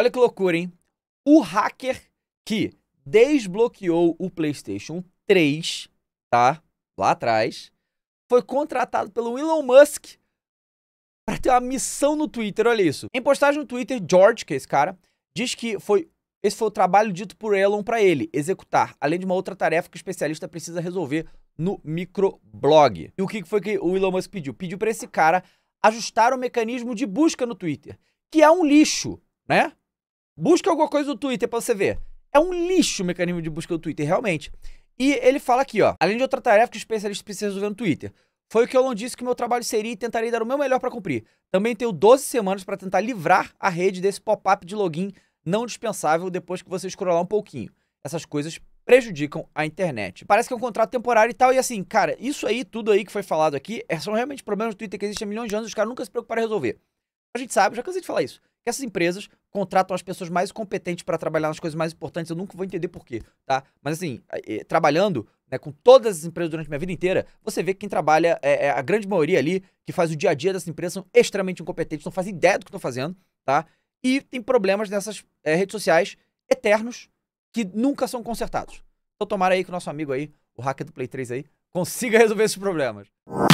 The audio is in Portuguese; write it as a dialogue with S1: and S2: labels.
S1: Olha que loucura, hein? O hacker que desbloqueou o PlayStation 3, tá? Lá atrás, foi contratado pelo Elon Musk para ter uma missão no Twitter, olha isso. Em postagem no Twitter, George, que é esse cara, diz que foi esse foi o trabalho dito por Elon para ele, executar, além de uma outra tarefa que o especialista precisa resolver no microblog. E o que foi que o Elon Musk pediu? Pediu para esse cara ajustar o mecanismo de busca no Twitter, que é um lixo, né? Busca alguma coisa no Twitter pra você ver. É um lixo o mecanismo de busca do Twitter, realmente. E ele fala aqui, ó. Além de outra tarefa que o especialista precisa resolver no Twitter. Foi o que eu não disse que meu trabalho seria e tentarei dar o meu melhor para cumprir. Também tenho 12 semanas para tentar livrar a rede desse pop-up de login não dispensável depois que você escrolar um pouquinho. Essas coisas prejudicam a internet. Parece que é um contrato temporário e tal, e assim, cara, isso aí, tudo aí que foi falado aqui, é, são realmente problemas do Twitter que existem há milhões de anos e os caras nunca se preocuparam em resolver. A gente sabe, já cansei de falar isso, que essas empresas contratam as pessoas mais competentes para trabalhar nas coisas mais importantes. Eu nunca vou entender por quê, tá? Mas assim, trabalhando né, com todas as empresas durante minha vida inteira, você vê que quem trabalha, é, é a grande maioria ali, que faz o dia a dia dessa empresas, são extremamente incompetentes, não fazem ideia do que estão fazendo, tá? E tem problemas nessas é, redes sociais eternos que nunca são consertados. Então tomara aí que o nosso amigo aí, o hacker do Play 3 aí, consiga resolver esses problemas.